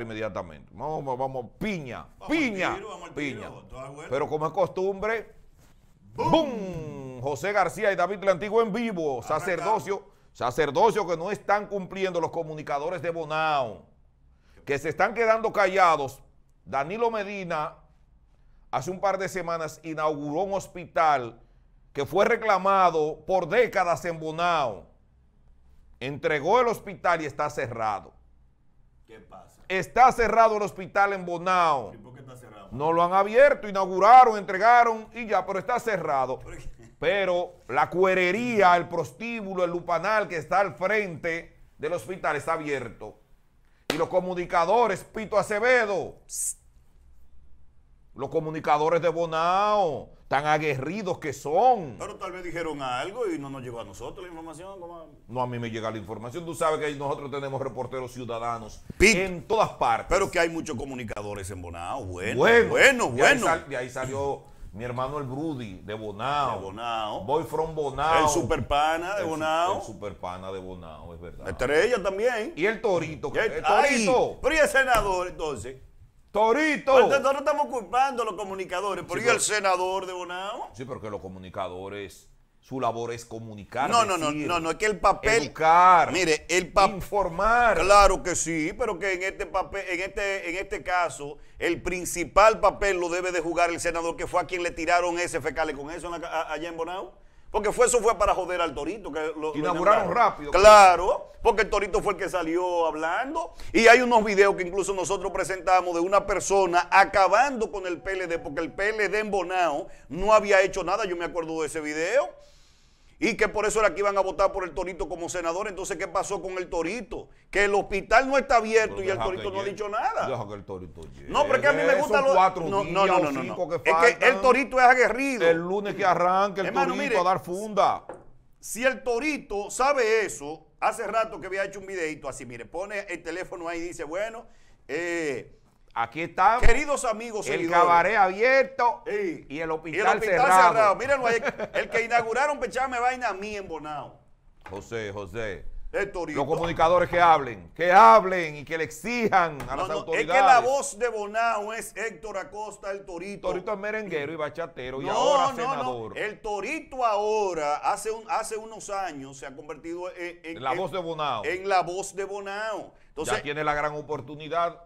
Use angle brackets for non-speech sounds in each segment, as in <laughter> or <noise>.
inmediatamente. Vamos, vamos, piña, piña, piña. Pero como es costumbre, ¡Bum! José García y David Lantigo en vivo, sacerdocio, sacerdocio que no están cumpliendo los comunicadores de Bonao, que se están quedando callados. Danilo Medina hace un par de semanas inauguró un hospital que fue reclamado por décadas en Bonao. Entregó el hospital y está cerrado. ¿Qué pasa? Está cerrado el hospital en Bonao. por qué está cerrado? No lo han abierto, inauguraron, entregaron y ya, pero está cerrado. Pero la cuerería, el prostíbulo, el lupanal que está al frente del hospital está abierto. Y los comunicadores, Pito Acevedo. Los comunicadores de Bonao, tan aguerridos que son. Pero tal vez dijeron algo y no nos llegó a nosotros la información. No, a mí me llega la información. Tú sabes que nosotros tenemos reporteros ciudadanos en todas partes. Pero que hay muchos comunicadores en Bonao. Bueno, bueno, bueno. Ahí de ahí salió mi hermano el Brudy de Bonao. Bonao. Boy from Bonao. El superpana de Bonao. El superpana de Bonao, es verdad. estrella también. Y el Torito. El, Torito. el senador, entonces. Torito. nosotros estamos culpando a los comunicadores. ¿Por el senador de Bonao? Sí, porque los comunicadores, su labor es comunicar. No, no, no, no, no, es que el papel. Educar. Mire, el papel. Informar. Claro que sí, pero que en este papel, en este, en este caso, el principal papel lo debe de jugar el senador, que fue a quien le tiraron ese fecal con eso allá en Bonao. Porque eso fue para joder al Torito. Que lo, inauguraron rápido. Claro, porque el Torito fue el que salió hablando. Y hay unos videos que incluso nosotros presentamos de una persona acabando con el PLD, porque el PLD en Bonao no había hecho nada. Yo me acuerdo de ese video y que por eso era que iban a votar por el Torito como senador. Entonces, ¿qué pasó con el Torito? Que el hospital no está abierto y el Torito no ha dicho nada. Deja que el Torito No, a mí me gusta los cuatro no, días no, no, Que Es que el Torito es aguerrido. El lunes que arranca el Torito a dar funda. Si el Torito sabe eso, hace rato que había hecho un videito así, mire, pone el teléfono ahí y dice, bueno, eh Aquí estamos. Queridos amigos, el cabaret abierto y el hospital, el cerrado. Miren, el que inauguraron Pechame pues, Vaina a mí en Bonao. José, José. Los comunicadores que hablen, que hablen y que le exijan a las autoridades. Es que la voz de Bonao es Héctor Acosta, el Torito. El Torito es merenguero y bachatero y ahora senador. El Torito ahora, hace, hace unos años, se ha convertido en, en la voz de Bonao. En la voz de Bonao. Entonces, ya tiene la gran oportunidad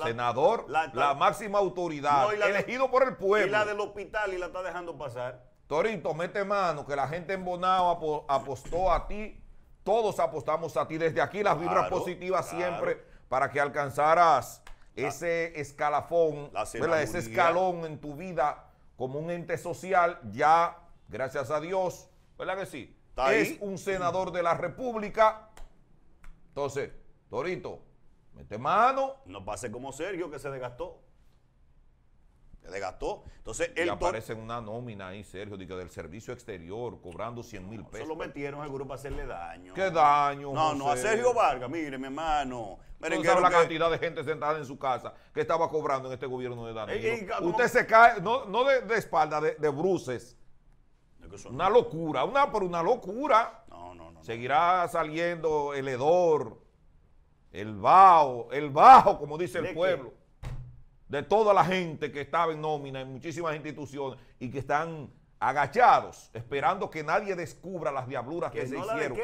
senador, la, máxima autoridad, elegido por el pueblo. Y la del hospital y la está dejando pasar. Torito, mete mano, que la gente en Bonao apostó a ti. Todos apostamos a ti. Desde aquí las vibras positivas siempre para que alcanzaras ese escalafón, ese escalón en tu vida como un ente social. Ya, gracias a Dios, ¿verdad que sí? Es un senador de la República. Entonces, Torito, Mete mano. No pase como Sergio, que se desgastó. Se desgastó. Entonces, él. Y aparece una nómina ahí, Sergio, del servicio exterior, cobrando 100 mil pesos. Eso lo metieron grupo a hacerle daño. ¿Qué daño? No, no, a Sergio Vargas, mire, mi hermano. Miren, la cantidad de gente sentada en su casa que estaba cobrando en este gobierno de Danilo. Usted se cae, no, no de, espalda, de, de bruces. Una locura, una por una locura. No, no, no. Seguirá saliendo el hedor el bajo, el bajo, como dice el pueblo, de toda la gente que estaba en nómina en muchísimas instituciones y que están agachados, esperando que nadie descubra las diabluras que, se hicieron.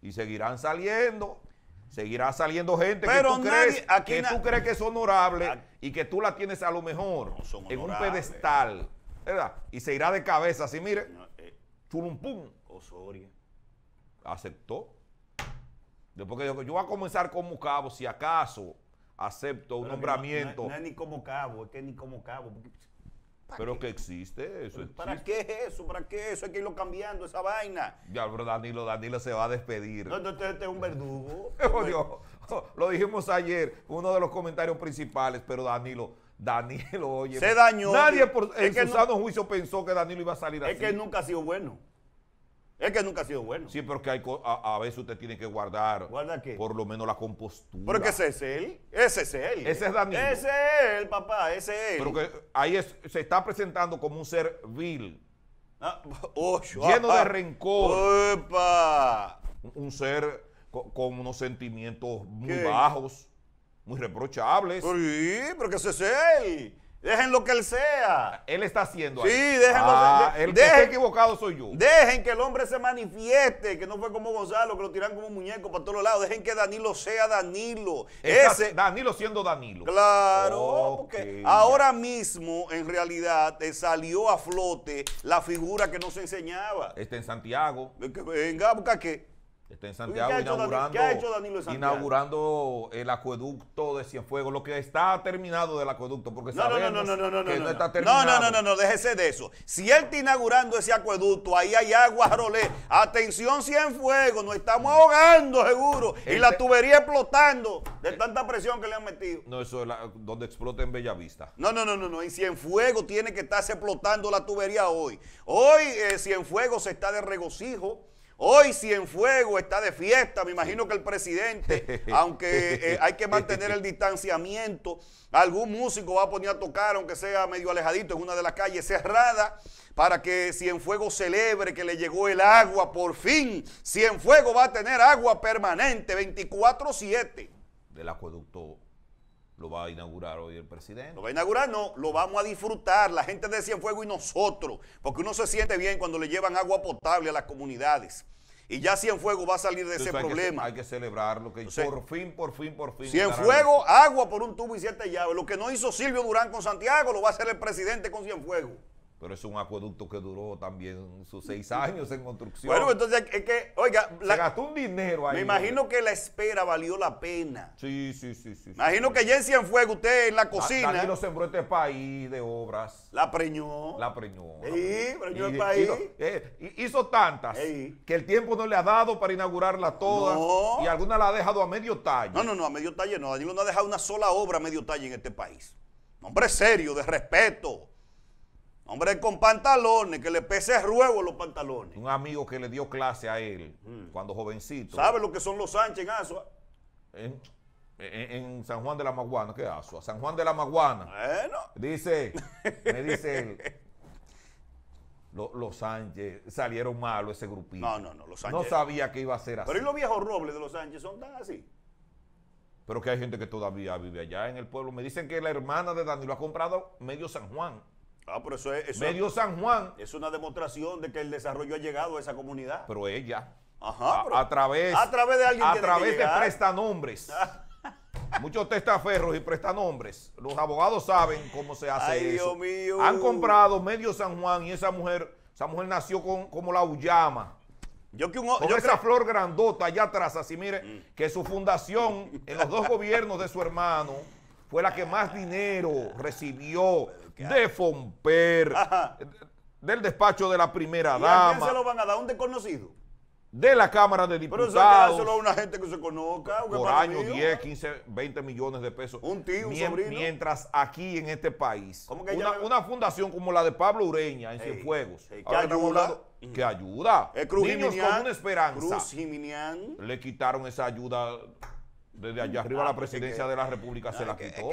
Y seguirán saliendo. Seguirá saliendo gente que, tú, crees, que tú crees que es honorable y que tú la tienes a lo mejor en un pedestal. ¿verdad? Y se irá de cabeza así, mire. Eh. Chulumpum. Osorio. Oh, Aceptó. Después yo, voy a comenzar como cabo, si acaso acepto un nombramiento. No, es ni como cabo, es que ni como cabo. Pero que existe eso. ¿Para qué es eso? ¿Para qué eso? Hay que irlo cambiando, esa vaina. Ya, pero Danilo, Danilo se va a despedir. No, este, este es un verdugo. <laughs> <laughs> lo dijimos ayer, uno de los comentarios principales, pero Danilo, Danilo, oye. Se dañó. Nadie en su sano juicio pensó que Danilo iba a salir así. Es que nunca ha sido bueno. Es que nunca ha sido bueno. Sí, pero que a, veces usted tiene que guardar. ¿Guarda Por lo menos la compostura. Porque ese es él. Ese es él. Ese es Daniel, Ese es él, papá. Ese es él. Pero que ahí se está presentando como un ser vil. Ah, <laughs> oh, lleno de rencor. Un ser con, unos sentimientos muy bajos, muy reprochables. Sí, que ese es él. Dejen lo que él sea. Él está haciendo ahí. Sí, déjenlo. Ah, que equivocado soy yo. Dejen que el hombre se manifieste, que no fue como Gonzalo, que lo tiran como muñeco para todos lados. Dejen que Danilo sea Danilo. Ese, Danilo siendo Danilo. Claro, porque ahora mismo, en realidad, salió a flote la figura que no se enseñaba. Está en Santiago. Venga, busca qué. Está en Santiago inaugurando, inaugurando el acueducto de Cienfuegos, lo que está terminado del acueducto, porque no, sabemos no, no, no, no, no, no, no, está No, no, no, déjese de eso. Si él está inaugurando ese acueducto, ahí hay agua, Rolé. Atención, Cienfuegos, nos estamos mm. ahogando, seguro. y la este- tubería explotando de tanta presión que le han metido. No, eso es donde explota en Bellavista. No, no, no, no, no. En Cienfuegos tiene que estarse explotando la tubería hoy. Hoy eh, Cienfuegos está de regocijo Hoy Cienfuego está de fiesta, me imagino que el presidente, <laughs> aunque eh, hay que mantener el distanciamiento, algún músico va a poner a tocar, aunque sea medio alejadito, en una de las calles cerradas, para que Cienfuego celebre que le llegó el agua, por fin. Cienfuego va a tener agua permanente, 24-7. Del acueducto lo va a inaugurar hoy el presidente. Lo va a inaugurar, no, lo vamos a disfrutar, la gente de Cienfuegos y nosotros, porque uno se siente bien cuando le llevan agua potable a las comunidades. Y ya Cienfuegos va a salir de ese problema. hay que celebrarlo, que por fin, por fin, por fin. Cienfuegos, agua por un tubo y siete llaves. Lo que no hizo Silvio Durán con Santiago, lo va a hacer el presidente con Cienfuego pero es un acueducto que duró también sus seis <laughs> años en construcción. Bueno, entonces es que, oiga, se gastó un dinero ahí. Me imagino que la espera valió la pena. Sí, sí, sí, sí. Imagino que ya en fuego usted en la cocina. Nadie lo sembró este país de obras. La preñó. La preñó. Sí, preñó el país. Hizo, eh, tantas que el tiempo no le ha dado para inaugurarla todas. Y alguna la ha dejado a medio talle. No, no, no, a medio talle no. Danilo no ha dejado una sola obra a medio talle en este país. Hombre serio, de respeto. Hombre con pantalones, que le pese ruego los pantalones. Un amigo que le dio clase a él mm. cuando jovencito. ¿Sabe lo que son los Sánchez en Asua? En, San Juan de la Maguana, ¿qué Asua? San Juan de la Maguana. Bueno. Dice, <laughs> me dice él. Los, los Sánchez salieron malos ese grupito. No, no, no, los Sánchez. No sabía que iba a ser así. Pero ¿y los viejos robles de los Sánchez son tan así? Pero que hay gente que todavía vive allá en el pueblo. Me dicen que la hermana de lo ha comprado medio San Juan. Ah, eso es. Medio San Juan. Es una demostración de que el desarrollo ha llegado a esa comunidad. Pero ella. A, través. A través de alguien. A prestanombres. <laughs> Muchos testaferros y prestanombres. Los abogados saben cómo se hace eso. mío. Han comprado medio San Juan y esa mujer, esa mujer nació como la Ullama. Yo que un, con esa flor grandota allá atrás, así mire, mm. que su fundación en los dos gobiernos de su hermano fue la que más dinero recibió de Fomper, del despacho de la primera ¿Y dama. ¿A quién se lo van a dar? ¿Un desconocido? De la Cámara de Diputados. Pero solo a una gente que se conozca. Por año, 10, 15, 20 millones de pesos. Un tío, un sobrino. Mientras aquí en este país, una, fundación como la de Pablo Ureña en Cienfuegos. que, ayuda. ¿Qué ayuda. Cruz Niños con una esperanza. Cruz Le quitaron esa ayuda desde allá arriba la presidencia de la República se la quitó.